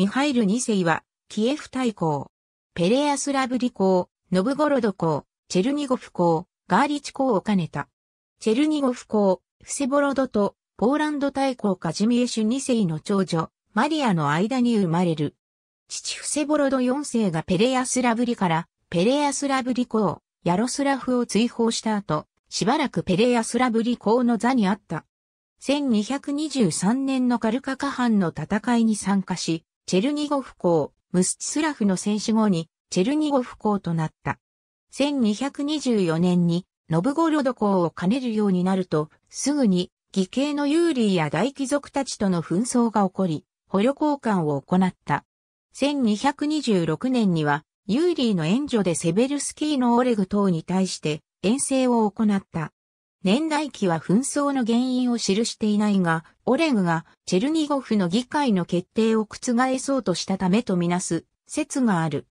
ミハイル2世は、キエフ大公、ペレアスラブリ公、ノブゴロド公、チェルニゴフ公、ガーリチ公を兼ねた。チェルニゴフ公、フセボロドと、ポーランド大公カジミエシュ2世の長女、マリアの間に生まれる。父フセボロド4世がペレアスラブリから、ペレアスラブリ公、ヤロスラフを追放した後、しばらくペレアスラブリ公の座にあった。1223年のカルカカ藩の戦いに参加し、チェルニゴフ港、ムスチスラフの戦死後に、チェルニゴフ港となった。1224年に、ノブゴロド港を兼ねるようになると、すぐに、義兄のユーリーや大貴族たちとの紛争が起こり、捕虜交換を行った。1226年には、ユーリーの援助でセベルスキーのオレグ等に対して、遠征を行った。年代記は紛争の原因を記していないが、オレグがチェルニゴフの議会の決定を覆そうとしたためとみなす説がある。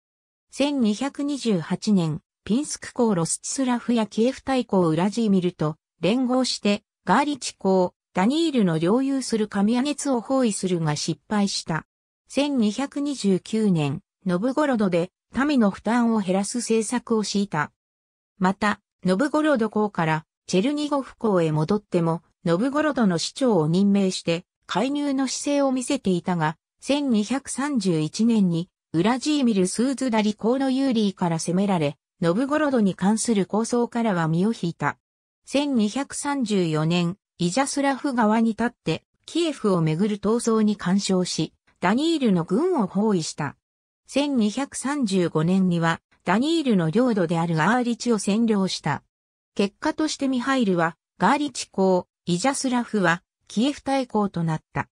1228年、ピンスク港ロスチスラフやキエフ大公ウラジーミルと連合してガーリチ港、ダニールの領有する神上月を包囲するが失敗した。1229年、ノブゴロドで民の負担を減らす政策を敷いた。また、ノブゴロド公からチェルニゴフ港へ戻っても、ノブゴロドの市長を任命して、介入の姿勢を見せていたが、1231年に、ウラジーミル・スーズダリ公のユーリーから攻められ、ノブゴロドに関する構想からは身を引いた。1234年、イジャスラフ側に立って、キエフをめぐる闘争に干渉し、ダニールの軍を包囲した。1235年には、ダニールの領土であるアーリチを占領した。結果としてミハイルは、ガーリチ公、イジャスラフは、キエフ大公となった。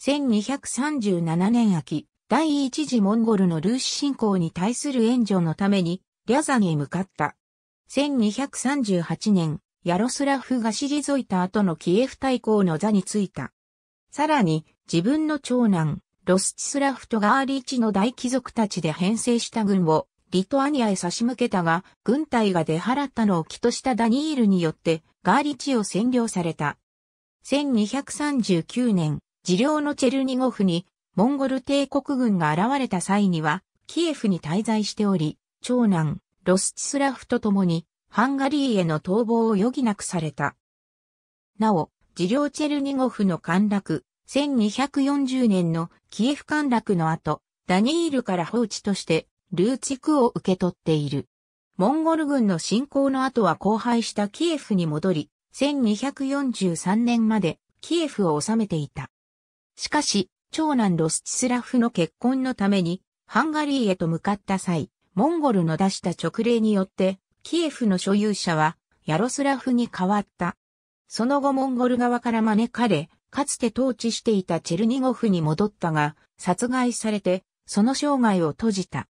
1237年秋、第一次モンゴルのルーシ侵攻に対する援助のために、リャザに向かった。1238年、ヤロスラフが退いた後のキエフ大公の座に着いた。さらに、自分の長男、ロスチスラフとガーリチの大貴族たちで編成した軍を、リトアニアへ差し向けたが、軍隊が出払ったのを起としたダニールによって、ガーリチを占領された。1239年、治療のチェルニゴフに、モンゴル帝国軍が現れた際には、キエフに滞在しており、長男、ロスチスラフと共に、ハンガリーへの逃亡を余儀なくされた。なお、治療チェルニゴフの陥落、1240年のキエフ陥落の後、ダニールから放置としてルーチクを受け取っている。モンゴル軍の侵攻の後は荒廃したキエフに戻り、1243年までキエフを治めていた。しかし、長男ロスチスラフの結婚のために、ハンガリーへと向かった際、モンゴルの出した直令によって、キエフの所有者は、ヤロスラフに変わった。その後モンゴル側から招かれ、かつて統治していたチェルニゴフに戻ったが、殺害されて、その生涯を閉じた。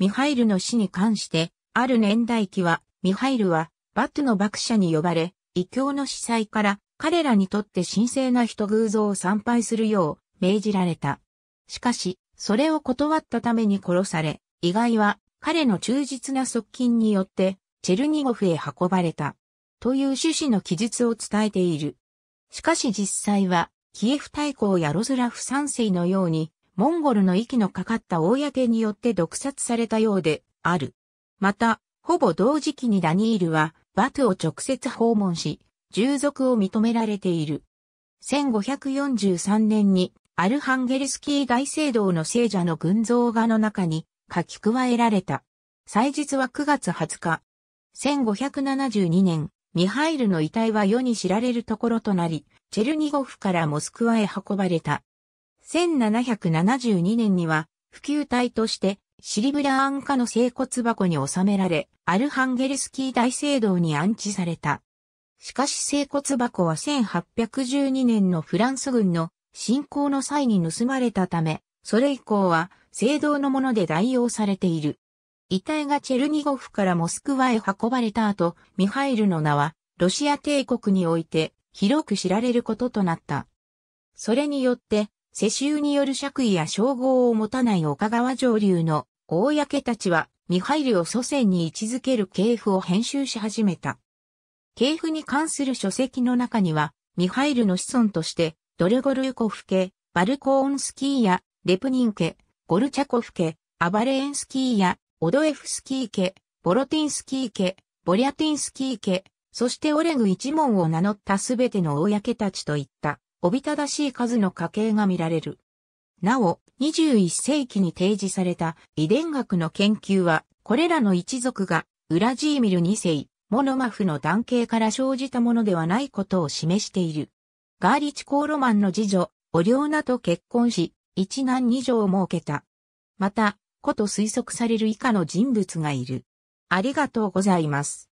ミハイルの死に関して、ある年代記は、ミハイルは、バットの爆者に呼ばれ、異教の司祭から、彼らにとって神聖な人偶像を参拝するよう、命じられた。しかし、それを断ったために殺され、意外は、彼の忠実な側近によって、チェルニゴフへ運ばれた。という趣旨の記述を伝えている。しかし実際は、キエフ大公やロズラフ三世のように、モンゴルの息のかかった公によって毒殺されたようである。また、ほぼ同時期にダニールはバトを直接訪問し、従属を認められている。1543年にアルハンゲルスキー大聖堂の聖者の群像画の中に書き加えられた。祭日は9月20日。1572年、ミハイルの遺体は世に知られるところとなり、チェルニゴフからモスクワへ運ばれた。1772年には普及体としてシリブラーン化の生骨箱に収められ、アルハンゲルスキー大聖堂に安置された。しかし生骨箱は1812年のフランス軍の侵攻の際に盗まれたため、それ以降は聖堂のもので代用されている。遺体がチェルニゴフからモスクワへ運ばれた後、ミハイルの名はロシア帝国において広く知られることとなった。それによって世襲による爵位や称号を持たない岡川上流の公たちは、ミハイルを祖先に位置づける系譜を編集し始めた。系譜に関する書籍の中には、ミハイルの子孫として、ドルゴルーコフ家、バルコーンスキーや、レプニン家、ゴルチャコフ家、アバレーンスキーや、オドエフスキー家、ボロティンスキー家、ボリャティンスキー家、そしてオレグ一門を名乗ったすべての公たちといった。おびただしい数の家系が見られる。なお、21世紀に提示された遺伝学の研究は、これらの一族が、ウラジーミル2世、モノマフの男系から生じたものではないことを示している。ガーリチコーロマンの次女、オリオーナと結婚し、一男二女を設けた。また、こと推測される以下の人物がいる。ありがとうございます。